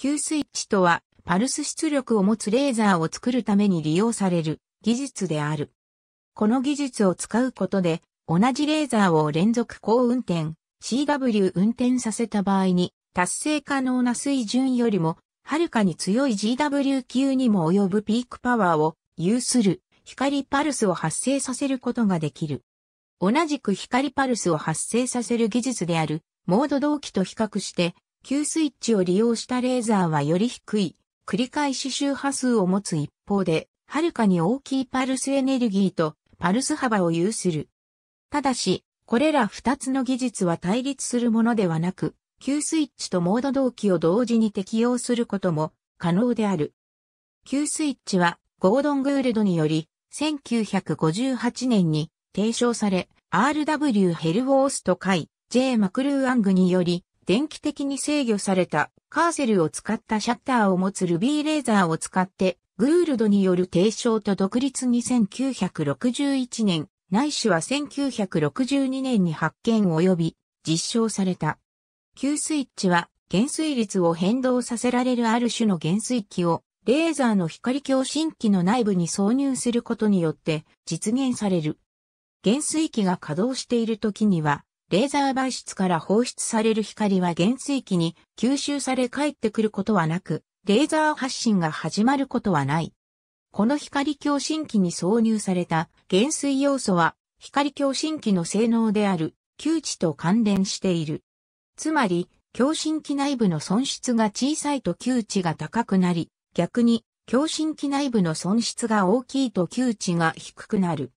急スイッチとは、パルス出力を持つレーザーを作るために利用される技術である。この技術を使うことで、同じレーザーを連続高運転、CW 運転させた場合に、達成可能な水準よりも、はるかに強い GW 級にも及ぶピークパワーを有する光パルスを発生させることができる。同じく光パルスを発生させる技術である、モード同期と比較して、急スイッチを利用したレーザーはより低い、繰り返し周波数を持つ一方で、はるかに大きいパルスエネルギーとパルス幅を有する。ただし、これら二つの技術は対立するものではなく、急スイッチとモード同期を同時に適用することも可能である。急スイッチはゴードン・グールドにより1958年に提唱され RW ヘルウォースと会 J マクルーアングにより電気的に制御されたカーセルを使ったシャッターを持つルビーレーザーを使って、グールドによる提唱と独立に1961年、ないしは1962年に発見及び実証された。Q スイッチは減衰率を変動させられるある種の減衰器をレーザーの光共振器の内部に挿入することによって実現される。減衰器が稼働している時にはレーザー媒質から放出される光は減衰器に吸収され帰ってくることはなく、レーザー発信が始まることはない。この光共振器に挿入された減衰要素は光共振器の性能である窮地と関連している。つまり、共振器内部の損失が小さいと窮地が高くなり、逆に共振器内部の損失が大きいと窮地が低くなる。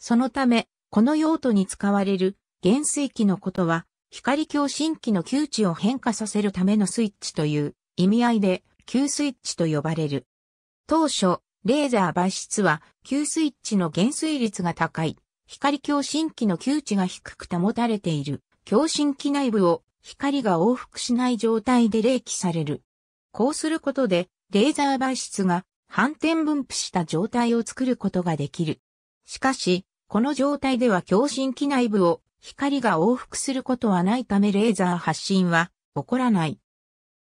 そのため、この用途に使われる減衰期のことは、光共振器の窮地を変化させるためのスイッチという意味合いで、急スイッチと呼ばれる。当初、レーザー媒質は、急スイッチの減衰率が高い、光共振器の窮地が低く保たれている、共振器内部を光が往復しない状態で冷気される。こうすることで、レーザー媒質が反転分布した状態を作ることができる。しかし、この状態では共振器内部を光が往復することはないためレーザー発信は起こらない。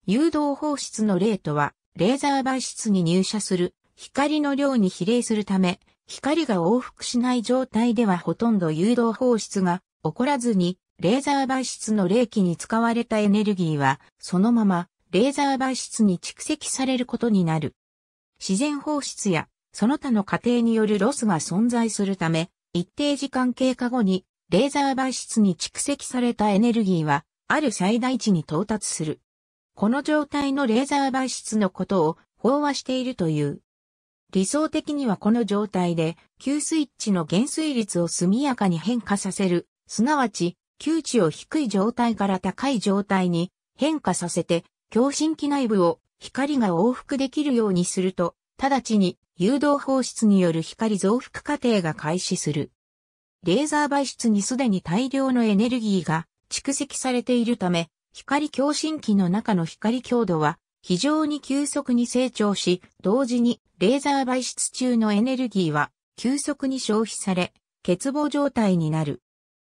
誘導放出の例とは、レーザー媒質に入射する光の量に比例するため、光が往復しない状態ではほとんど誘導放出が起こらずに、レーザー媒質の冷気に使われたエネルギーは、そのままレーザー媒質に蓄積されることになる。自然放出や、その他の過程によるロスが存在するため、一定時間経過後にレーザー媒質に蓄積されたエネルギーは、ある最大値に到達する。この状態のレーザー媒質のことを、飽和しているという。理想的にはこの状態で、急スイッチの減衰率を速やかに変化させる、すなわち、Q 値を低い状態から高い状態に変化させて、共振器内部を光が往復できるようにすると、直ちに誘導放出による光増幅過程が開始する。レーザー媒質にすでに大量のエネルギーが蓄積されているため、光共振器の中の光強度は非常に急速に成長し、同時にレーザー媒質中のエネルギーは急速に消費され、欠乏状態になる。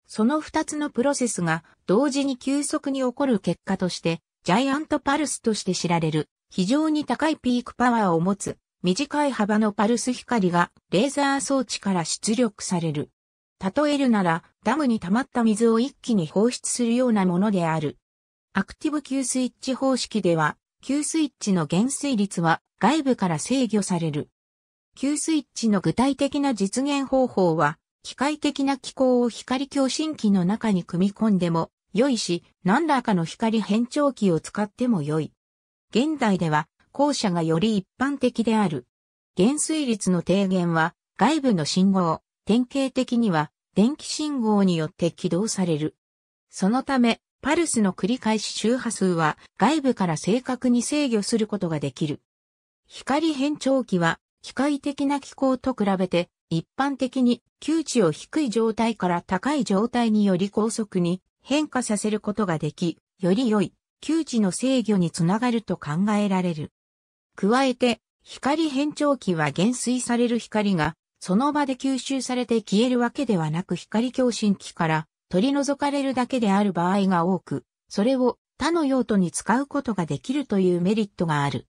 その二つのプロセスが同時に急速に起こる結果として、ジャイアントパルスとして知られる、非常に高いピークパワーを持つ、短い幅のパルス光がレーザー装置から出力される。例えるなら、ダムに溜まった水を一気に放出するようなものである。アクティブ給水池方式では、給水池の減水率は外部から制御される。給水池の具体的な実現方法は、機械的な機構を光共振器の中に組み込んでも良いし、何らかの光変調器を使っても良い。現代では、後者がより一般的である。減水率の低減は、外部の信号、典型的には電気信号によって起動される。そのため、パルスの繰り返し周波数は外部から正確に制御することができる。光変調器は機械的な機構と比べて一般的に窮地を低い状態から高い状態により高速に変化させることができ、より良い窮地の制御につながると考えられる。加えて光変調器は減衰される光がその場で吸収されて消えるわけではなく光共振器から取り除かれるだけである場合が多く、それを他の用途に使うことができるというメリットがある。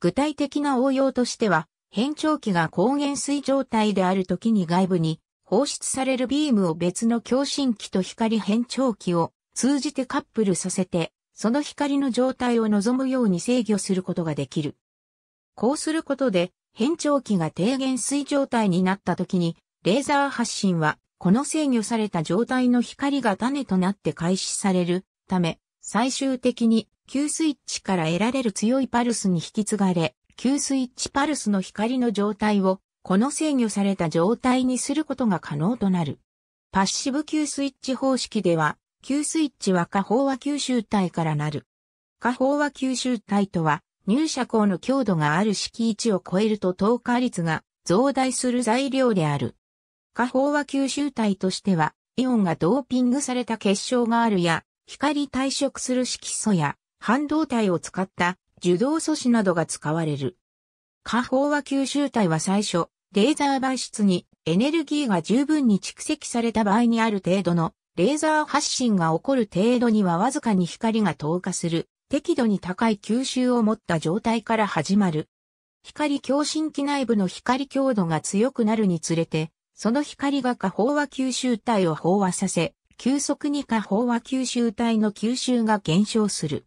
具体的な応用としては、変調器が抗原水状態である時に外部に放出されるビームを別の共振器と光変調器を通じてカップルさせて、その光の状態を望むように制御することができる。こうすることで、変調器が低減水状態になった時に、レーザー発信は、この制御された状態の光が種となって開始されるため、最終的に急スイッチから得られる強いパルスに引き継がれ、急スイッチパルスの光の状態を、この制御された状態にすることが可能となる。パッシブ急スイッチ方式では、急スイッチは下方は吸収体からなる。下方は吸収体とは、入射光の強度がある式置を超えると透過率が増大する材料である。下方は吸収体としては、イオンがドーピングされた結晶があるや、光退色する色素や、半導体を使った受動素子などが使われる。下方は吸収体は最初、レーザー媒質にエネルギーが十分に蓄積された場合にある程度のレーザー発信が起こる程度にはわずかに光が透過する適度に高い吸収を持った状態から始まる。光共振器内部の光強度が強くなるにつれて、その光が下飽和吸収体を飽和させ、急速に下飽和吸収体の吸収が減少する。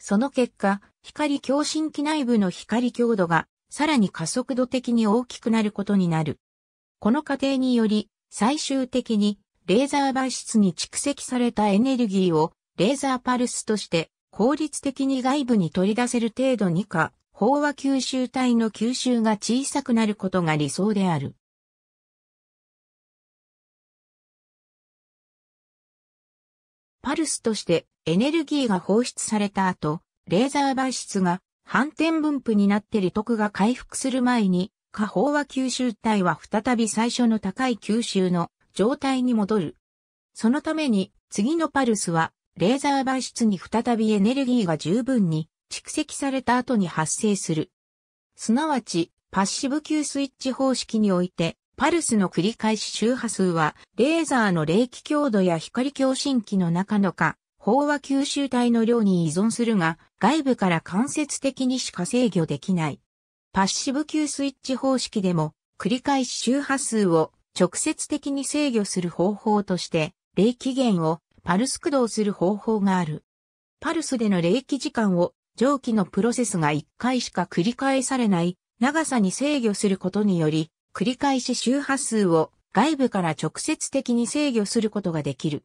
その結果、光共振器内部の光強度がさらに加速度的に大きくなることになる。この過程により、最終的にレーザー媒質に蓄積されたエネルギーをレーザーパルスとして効率的に外部に取り出せる程度にか、飽和吸収体の吸収が小さくなることが理想である。パルスとしてエネルギーが放出された後、レーザー媒質が反転分布になって利得が回復する前に、か飽和吸収体は再び最初の高い吸収の状態に戻る。そのために次のパルスはレーザー媒質に再びエネルギーが十分に蓄積された後に発生する。すなわち、パッシブ級スイッチ方式において、パルスの繰り返し周波数は、レーザーの冷気強度や光共振器の中のか、飽和吸収体の量に依存するが、外部から間接的にしか制御できない。パッシブ級スイッチ方式でも、繰り返し周波数を直接的に制御する方法として、冷気源をパルス駆動する方法がある。パルスでの冷気時間を蒸気のプロセスが1回しか繰り返されない長さに制御することにより、繰り返し周波数を外部から直接的に制御することができる。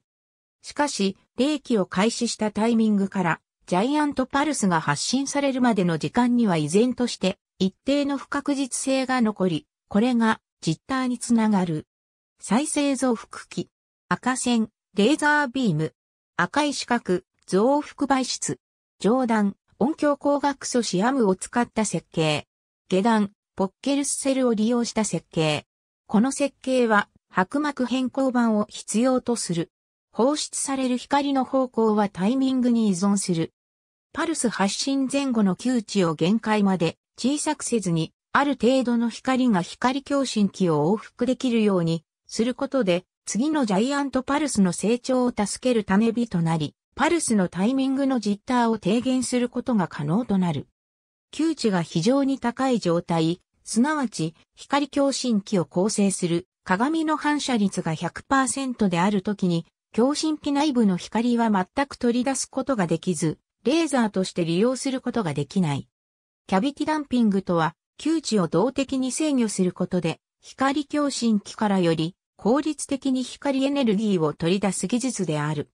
しかし、冷気を開始したタイミングから、ジャイアントパルスが発信されるまでの時間には依然として一定の不確実性が残り、これがジッターにつながる。再生増幅器、赤線、レーザービーム、赤い四角、増幅媒質、上段、音響光学素シアムを使った設計。下段、ポッケルスセルを利用した設計。この設計は、白膜変更板を必要とする。放出される光の方向はタイミングに依存する。パルス発信前後の窮地を限界まで小さくせずに、ある程度の光が光共振器を往復できるようにすることで、次のジャイアントパルスの成長を助ける種火となり、パルスのタイミングのジッターを低減することが可能となる。窮地が非常に高い状態、すなわち光共振器を構成する鏡の反射率が100%であるときに、共振器内部の光は全く取り出すことができず、レーザーとして利用することができない。キャビティダンピングとは、窮地を動的に制御することで、光共振器からより効率的に光エネルギーを取り出す技術である。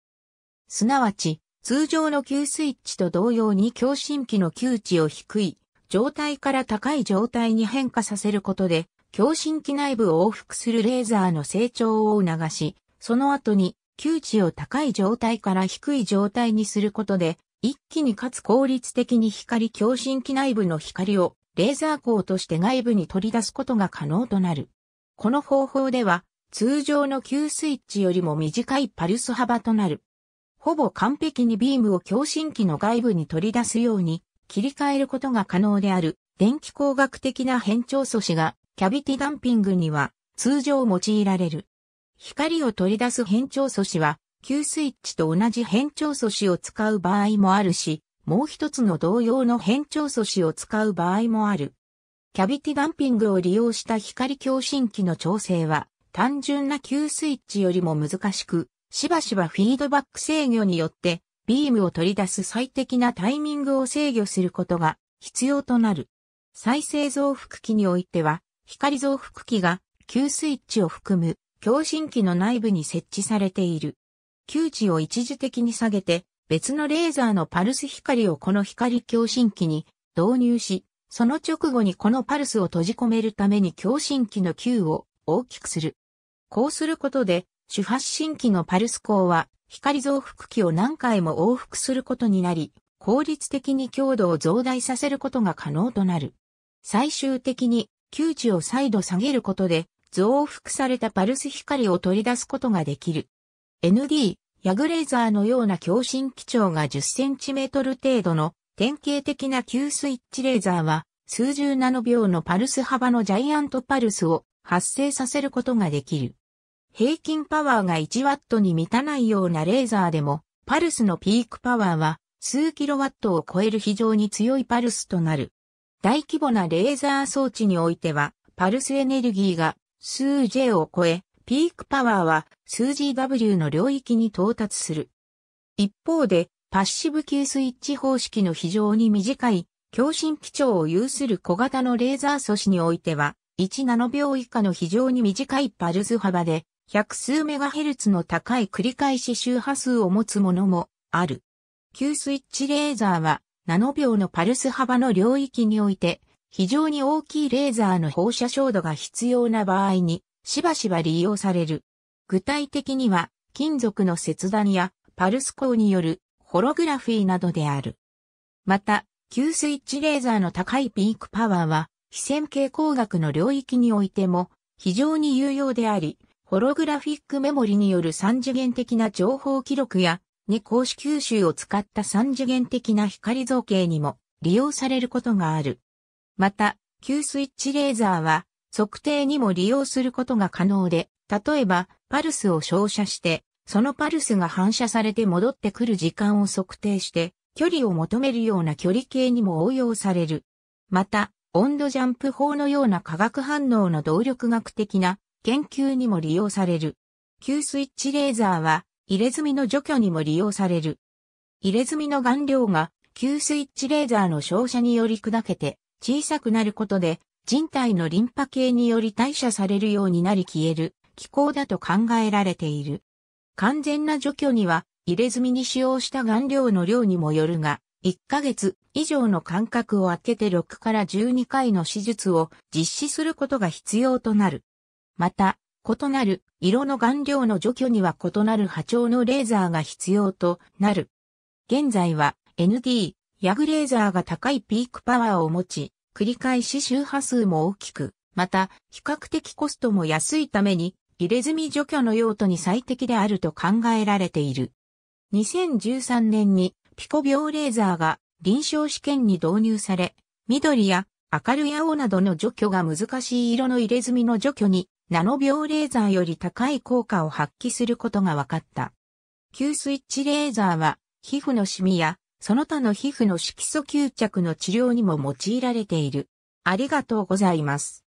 すなわち、通常のスイッチと同様に共振器の窮値を低い状態から高い状態に変化させることで、共振器内部を往復するレーザーの成長を促し、その後に窮値を高い状態から低い状態にすることで、一気にかつ効率的に光共振器内部の光をレーザー光として外部に取り出すことが可能となる。この方法では、通常の急スイッチよりも短いパルス幅となる。ほぼ完璧にビームを共振器の外部に取り出すように切り替えることが可能である電気工学的な変調素子がキャビティダンピングには通常用いられる。光を取り出す変調素子は、急スイッチと同じ変調素子を使う場合もあるし、もう一つの同様の変調素子を使う場合もある。キャビティダンピングを利用した光共振器の調整は、単純な急スイッチよりも難しく、しばしばフィードバック制御によって、ビームを取り出す最適なタイミングを制御することが必要となる。再生増幅器においては、光増幅器が急スイッチを含む共振器の内部に設置されている。球値を一時的に下げて、別のレーザーのパルス光をこの光共振器に導入し、その直後にこのパルスを閉じ込めるために共振器の Q を大きくする。こうすることで、主発信機のパルス光は、光増幅器を何回も往復することになり、効率的に強度を増大させることが可能となる。最終的に、窮地を再度下げることで、増幅されたパルス光を取り出すことができる。ND、ヤグレーザーのような強振基調が1 0トル程度の典型的な急スイッチレーザーは、数十ナノ秒のパルス幅のジャイアントパルスを発生させることができる。平均パワーが1トに満たないようなレーザーでも、パルスのピークパワーは数キロワットを超える非常に強いパルスとなる。大規模なレーザー装置においては、パルスエネルギーが数 J を超え、ピークパワーは数 GW の領域に到達する。一方で、パッシブ級スイッチ方式の非常に短い、共振基調を有する小型のレーザー素子においては、1ナノ秒以下の非常に短いパルス幅で、百数メガヘルツの高い繰り返し周波数を持つものもある。急スイッチレーザーはナノ秒のパルス幅の領域において非常に大きいレーザーの放射照度が必要な場合にしばしば利用される。具体的には金属の切断やパルス光によるホログラフィーなどである。また、急スイッチレーザーの高いピークパワーは非線形光学の領域においても非常に有用であり、ホログラフィックメモリによる三次元的な情報記録や、に公式吸収を使った三次元的な光造形にも利用されることがある。また、急スイッチレーザーは測定にも利用することが可能で、例えば、パルスを照射して、そのパルスが反射されて戻ってくる時間を測定して、距離を求めるような距離計にも応用される。また、温度ジャンプ法のような化学反応の動力学的な研究にも利用される。急スイッチレーザーは、入れ墨の除去にも利用される。入れ墨の顔料が、急スイッチレーザーの照射により砕けて、小さくなることで、人体のリンパ系により代謝されるようになり消える、気候だと考えられている。完全な除去には、入れ墨に使用した顔料の量にもよるが、1ヶ月以上の間隔を空けて6から12回の手術を実施することが必要となる。また、異なる色の顔料の除去には異なる波長のレーザーが必要となる。現在は ND、ヤグレーザーが高いピークパワーを持ち、繰り返し周波数も大きく、また、比較的コストも安いために、入れ墨除去の用途に最適であると考えられている。2013年にピコ病レーザーが臨床試験に導入され、緑や明るい青などの除去が難しい色の入れ墨の除去にナノ秒レーザーより高い効果を発揮することが分かった。吸スイッチレーザーは、皮膚のシミや、その他の皮膚の色素吸着の治療にも用いられている。ありがとうございます。